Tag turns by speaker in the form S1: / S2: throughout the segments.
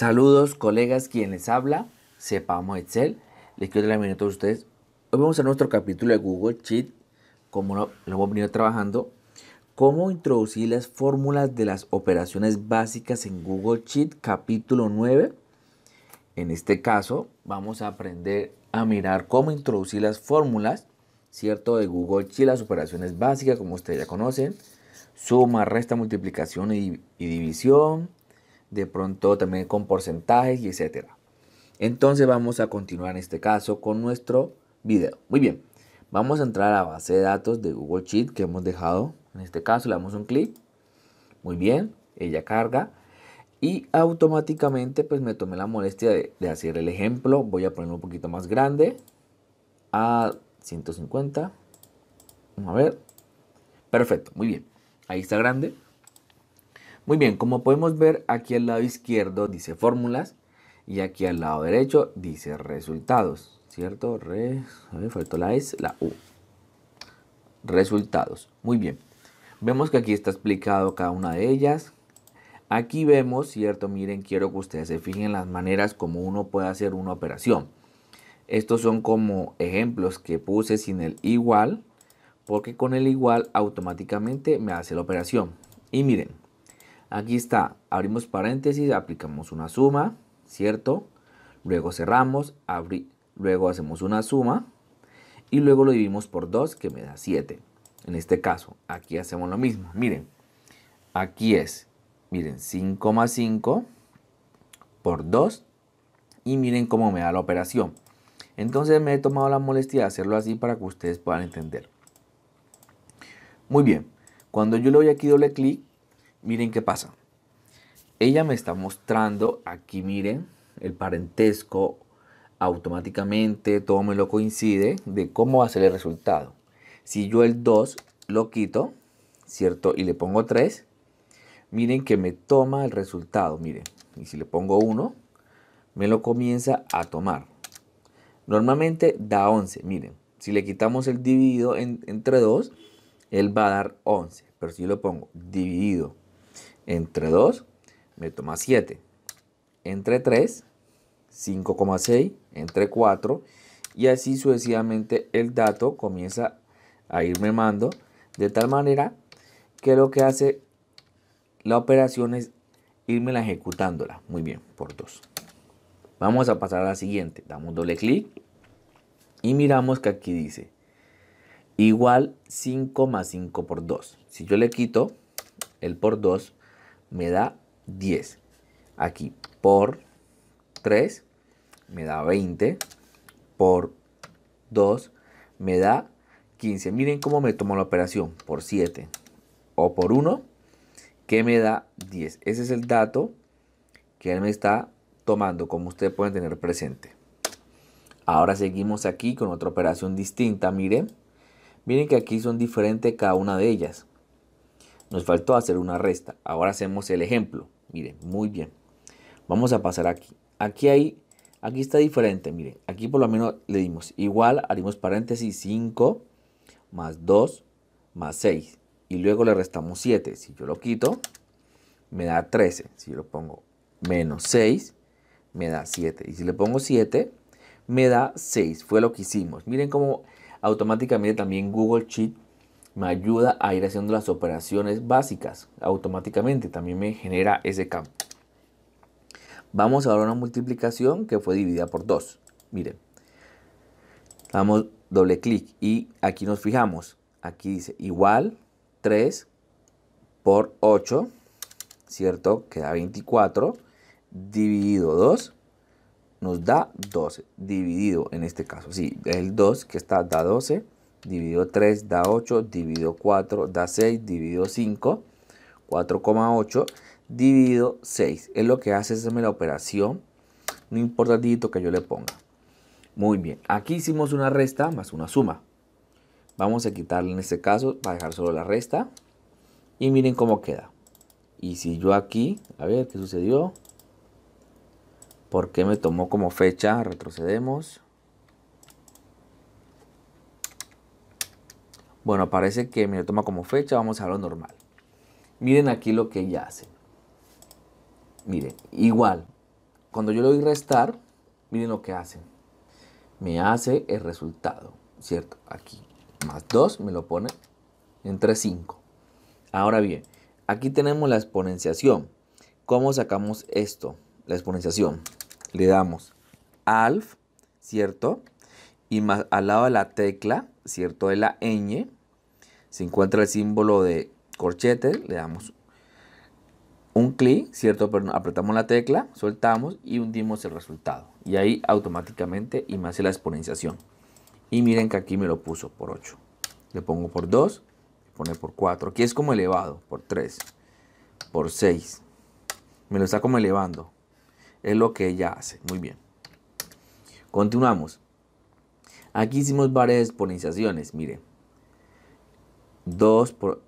S1: Saludos, colegas, quienes habla, sepamos Excel. Les quiero dar la bienvenida a ustedes. Hoy vamos a nuestro capítulo de Google Sheet, como lo, hemos venido trabajando. Cómo introducir las fórmulas de las operaciones básicas en Google Sheet, capítulo 9. En este caso, vamos a aprender a mirar cómo introducir las fórmulas, ¿cierto? De Google Sheet, las operaciones básicas, como ustedes ya conocen. Suma, resta, multiplicación y, y división de pronto también con porcentajes y etcétera. Entonces vamos a continuar en este caso con nuestro video. Muy bien, vamos a entrar a la base de datos de Google Sheet que hemos dejado. En este caso le damos un clic. Muy bien, ella carga. Y automáticamente pues me tomé la molestia de, de hacer el ejemplo. Voy a ponerlo un poquito más grande. A 150. a ver. Perfecto, muy bien. Ahí está grande. Muy bien, como podemos ver aquí al lado izquierdo dice fórmulas y aquí al lado derecho dice resultados, ¿cierto? Falto la S, la U. Resultados, muy bien. Vemos que aquí está explicado cada una de ellas. Aquí vemos, ¿cierto? Miren, quiero que ustedes se fijen las maneras como uno puede hacer una operación. Estos son como ejemplos que puse sin el igual, porque con el igual automáticamente me hace la operación. Y miren, Aquí está, abrimos paréntesis, aplicamos una suma, ¿cierto? Luego cerramos, luego hacemos una suma y luego lo dividimos por 2 que me da 7. En este caso, aquí hacemos lo mismo. Miren, aquí es, miren, más 5, por 2 y miren cómo me da la operación. Entonces me he tomado la molestia de hacerlo así para que ustedes puedan entender. Muy bien, cuando yo le doy aquí doble clic, miren qué pasa. Ella me está mostrando aquí, miren, el parentesco automáticamente, todo me lo coincide de cómo va a ser el resultado. Si yo el 2 lo quito, ¿cierto? Y le pongo 3, miren que me toma el resultado, miren. Y si le pongo 1, me lo comienza a tomar. Normalmente da 11, miren. Si le quitamos el dividido entre 2, él va a dar 11. Pero si yo lo pongo dividido entre 2 me toma 7. Entre 3, 5,6. Entre 4. Y así sucesivamente el dato comienza a ir memando de tal manera que lo que hace la operación es irme la ejecutándola. Muy bien, por 2. Vamos a pasar a la siguiente. Damos doble clic y miramos que aquí dice igual 5 más 5 por 2. Si yo le quito el por 2, me da 10. Aquí por 3 me da 20. Por 2 me da 15. Miren cómo me tomó la operación. Por 7 o por 1 que me da 10. Ese es el dato que él me está tomando, como ustedes pueden tener presente. Ahora seguimos aquí con otra operación distinta, miren. Miren que aquí son diferentes cada una de ellas. Nos faltó hacer una resta. Ahora hacemos el ejemplo. Miren, muy bien. Vamos a pasar aquí. Aquí hay, aquí está diferente. Miren, aquí por lo menos le dimos igual, haremos paréntesis 5 más 2 más 6. Y luego le restamos 7. Si yo lo quito, me da 13. Si yo lo pongo menos 6, me da 7. Y si le pongo 7, me da 6. Fue lo que hicimos. Miren cómo automáticamente también Google Sheet me ayuda a ir haciendo las operaciones básicas automáticamente. También me genera ese campo. Vamos ahora a una multiplicación que fue dividida por 2. Miren, damos doble clic y aquí nos fijamos. Aquí dice igual 3 por 8, ¿cierto? Queda 24 dividido 2 nos da 12. Dividido en este caso, sí, el 2 que está da 12 dividido 3 da 8, divido 4 da 6, divido 5, 4,8, dividido 6. Es lo que hace, es la operación, no importa el dígito que yo le ponga. Muy bien, aquí hicimos una resta más una suma. Vamos a quitarle en este caso, para dejar solo la resta. Y miren cómo queda. Y si yo aquí, a ver qué sucedió. ¿Por qué me tomó como fecha? Retrocedemos. Bueno, parece que me lo toma como fecha, vamos a lo normal. Miren aquí lo que ella hace. Miren, igual, cuando yo le doy restar, miren lo que hace. Me hace el resultado, ¿cierto? Aquí, más 2 me lo pone entre 5. Ahora bien, aquí tenemos la exponenciación. ¿Cómo sacamos esto? La exponenciación. Le damos alf, ¿cierto? y más al lado de la tecla, ¿cierto? De la ñ, se encuentra el símbolo de corchete, le damos un clic, ¿cierto? Pero apretamos la tecla, soltamos y hundimos el resultado. Y ahí automáticamente y me hace la exponenciación. Y miren que aquí me lo puso por 8. Le pongo por 2, le pone por 4. Aquí es como elevado, por 3, por 6. Me lo está como elevando. Es lo que ella hace. Muy bien. Continuamos. Aquí hicimos varias exponenciaciones, miren. 2 por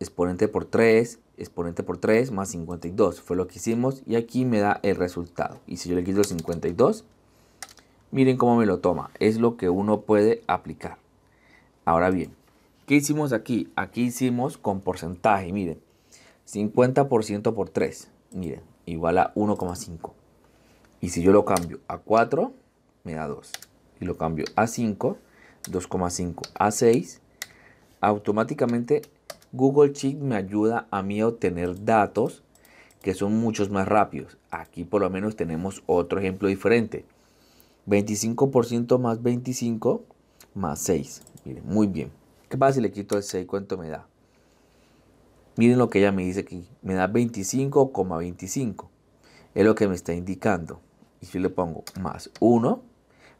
S1: exponente por 3, exponente por 3 más 52. Fue lo que hicimos y aquí me da el resultado. Y si yo le quito el 52, miren cómo me lo toma. Es lo que uno puede aplicar. Ahora bien, ¿qué hicimos aquí? Aquí hicimos con porcentaje, miren. 50% por 3, miren, igual a 1,5. Y si yo lo cambio a 4, me da 2 y lo cambio a 5, 2,5 a 6, automáticamente Google Sheets me ayuda a mí a obtener datos que son muchos más rápidos. Aquí por lo menos tenemos otro ejemplo diferente. 25% más 25 más 6. Miren, muy bien. ¿Qué pasa si le quito el 6? ¿Cuánto me da? Miren lo que ella me dice aquí. Me da 25,25. Es lo que me está indicando. Y si le pongo más 1,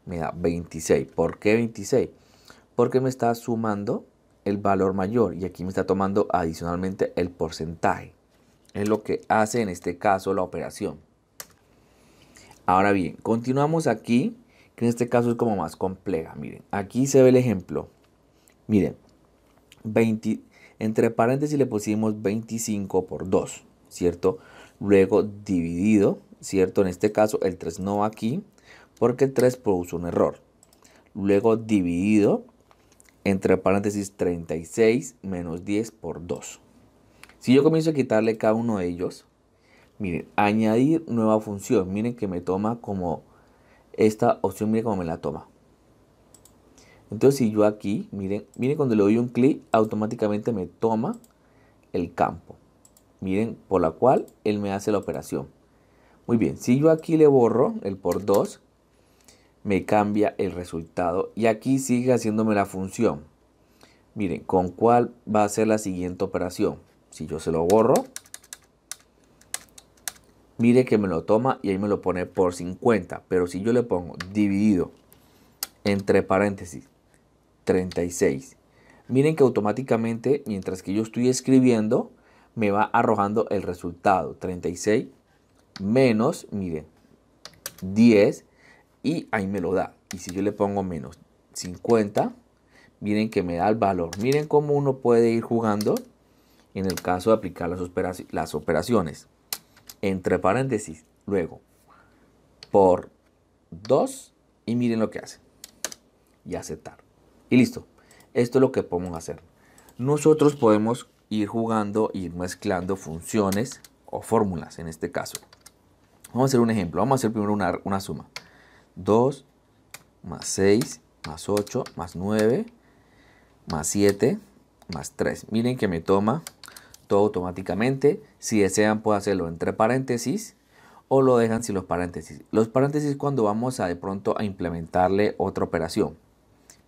S1: me da 26. ¿Por qué 26? Porque me está sumando el valor mayor y aquí me está tomando adicionalmente el porcentaje. Es lo que hace en este caso la operación. Ahora bien, continuamos aquí, que en este caso es como más compleja. Miren, aquí se ve el ejemplo. Miren, 20, entre paréntesis le pusimos 25 por 2, ¿cierto? Luego dividido, ¿cierto? En este caso el 3 no aquí, porque el 3 produce un error. Luego dividido entre paréntesis 36 menos 10 por 2. Si yo comienzo a quitarle cada uno de ellos, miren, añadir nueva función. Miren que me toma como esta opción, miren cómo me la toma. Entonces si yo aquí, miren, miren cuando le doy un clic, automáticamente me toma el campo. Miren, por la cual él me hace la operación. Muy bien, si yo aquí le borro el por 2, me cambia el resultado y aquí sigue haciéndome la función. Miren, ¿con cuál va a ser la siguiente operación? Si yo se lo borro, mire que me lo toma y ahí me lo pone por 50. Pero si yo le pongo dividido entre paréntesis 36, miren que automáticamente mientras que yo estoy escribiendo, me va arrojando el resultado 36 menos, miren, 10 y ahí me lo da. Y si yo le pongo menos 50, miren que me da el valor. Miren cómo uno puede ir jugando en el caso de aplicar las, operaciones. Entre paréntesis, luego por 2 y miren lo que hace. Y aceptar. Y listo. Esto es lo que podemos hacer. Nosotros podemos ir jugando, ir mezclando funciones o fórmulas en este caso. Vamos a hacer un ejemplo. Vamos a hacer primero una suma. 2 más 6 más 8 más 9 más 7 más 3. Miren que me toma todo automáticamente. Si desean puedo hacerlo entre paréntesis o lo dejan sin los paréntesis. Los paréntesis cuando vamos a de pronto a implementarle otra operación.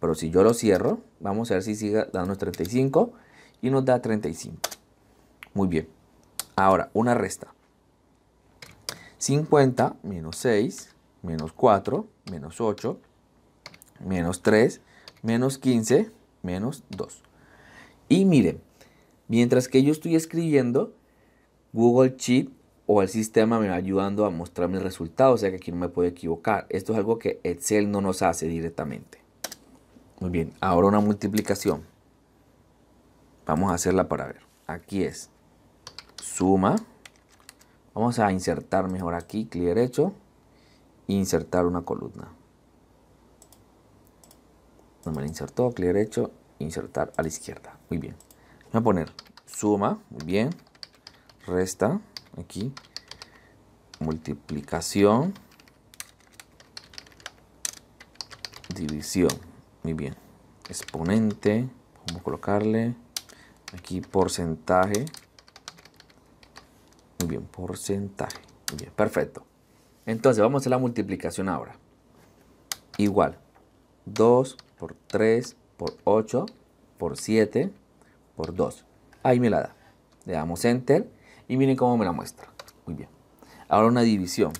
S1: Pero si yo lo cierro, vamos a ver si sigue dándonos 35 y nos da 35. Muy bien. Ahora, una resta. 50 menos 6 menos 4, menos 8, menos 3, menos 15, menos 2. Y miren, mientras que yo estoy escribiendo, Google Sheet o el sistema me va ayudando a mostrar mis resultados, o sea que aquí no me puedo equivocar. Esto es algo que Excel no nos hace directamente. Muy bien, ahora una multiplicación. Vamos a hacerla para ver. Aquí es suma. Vamos a insertar mejor aquí, clic derecho, insertar una columna. No me la insertó, clic derecho, insertar a la izquierda. Muy bien. Voy a poner suma, muy bien. Resta, aquí. Multiplicación. División. Muy bien. Exponente. Vamos a colocarle aquí porcentaje. Muy bien, porcentaje. Muy bien, perfecto. Entonces vamos a la multiplicación ahora. Igual. 2 por 3 por 8 por 7 por 2. Ahí me la da. Le damos enter y miren cómo me la muestra. Muy bien. Ahora una división.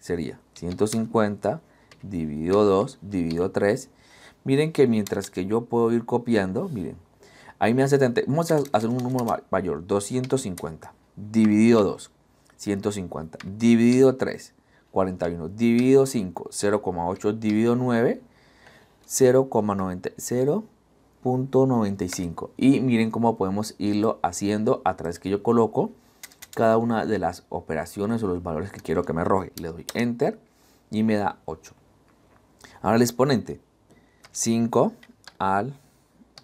S1: Sería 150 dividido 2 dividido 3. Miren que mientras que yo puedo ir copiando, miren. Ahí me hace 70. Vamos a hacer un número mayor. 250 dividido 2. 150 dividido 3. 41 divido 5, 0,8 divido 9, 0,95. Y miren cómo podemos irlo haciendo a través que yo coloco cada una de las operaciones o los valores que quiero que me arroje. Le doy enter y me da 8. Ahora el exponente. 5 al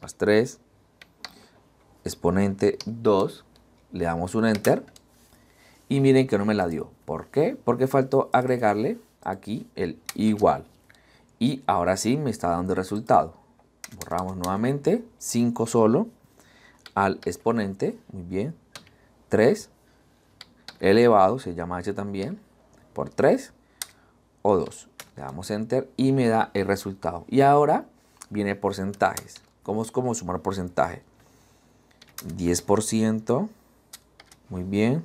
S1: más 3 exponente 2. Le damos un enter y miren que no me la dio. ¿Por qué? Porque faltó agregarle aquí el igual. Y ahora sí me está dando el resultado. Borramos nuevamente 5 solo al exponente. Muy bien. 3 elevado, se llama h también, por 3 o 2. Le damos enter y me da el resultado. Y ahora viene porcentajes. ¿Cómo es como sumar porcentaje? 10%. Muy bien.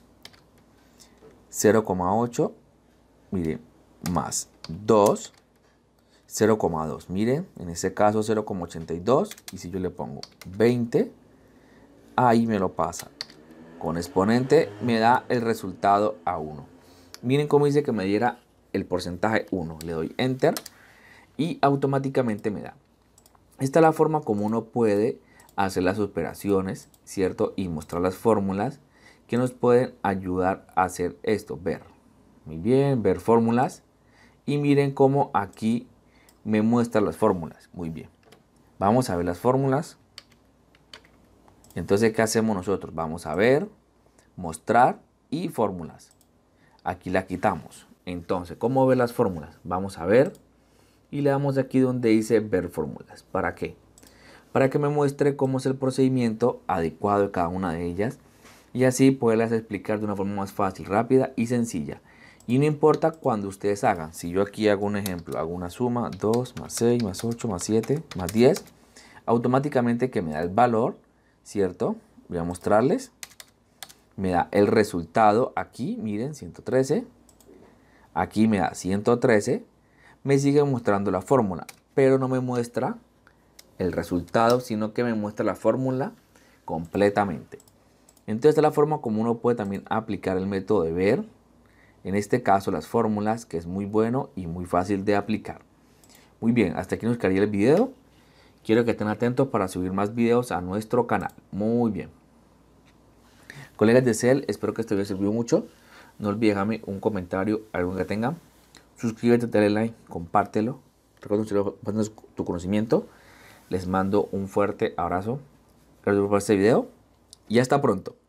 S1: 0,8, miren, más 2, 0,2. miren, en este caso 0,82 y si yo le pongo 20, ahí me lo pasa. Con exponente me da el resultado a 1. Miren cómo dice que me diera el porcentaje 1. Le doy Enter y automáticamente me da. Esta es la forma como uno puede hacer las operaciones, ¿cierto? Y mostrar las fórmulas que nos pueden ayudar a hacer esto. Ver, muy bien, ver fórmulas. Y miren cómo aquí me muestra las fórmulas. Muy bien. Vamos a ver las fórmulas. Entonces, ¿qué hacemos nosotros? Vamos a ver, mostrar y fórmulas. Aquí la quitamos. Entonces, ¿cómo ve las fórmulas? Vamos a ver y le damos aquí donde dice ver fórmulas. ¿Para qué? Para que me muestre cómo es el procedimiento adecuado de cada una de ellas y así poderlas explicar de una forma más fácil, rápida y sencilla. Y no importa cuando ustedes hagan, si yo aquí hago un ejemplo, hago una suma 2 más 6 más 8 más 7 más 10, automáticamente que me da el valor, ¿cierto? Voy a mostrarles. Me da el resultado aquí, miren, 113. Aquí me da 113. Me sigue mostrando la fórmula, pero no me muestra el resultado, sino que me muestra la fórmula completamente. Entonces, esta es la forma como uno puede también aplicar el método de ver, en este caso las fórmulas, que es muy bueno y muy fácil de aplicar. Muy bien, hasta aquí nos quedaría el video. Quiero que estén atentos para subir más videos a nuestro canal. Muy bien. Colegas de CEL, espero que este haya sirvió mucho. No olviden dejarme un comentario, algo que tengan. Suscríbete, dale like, compártelo. Recuerda tu conocimiento. Les mando un fuerte abrazo. Gracias por este video y hasta pronto.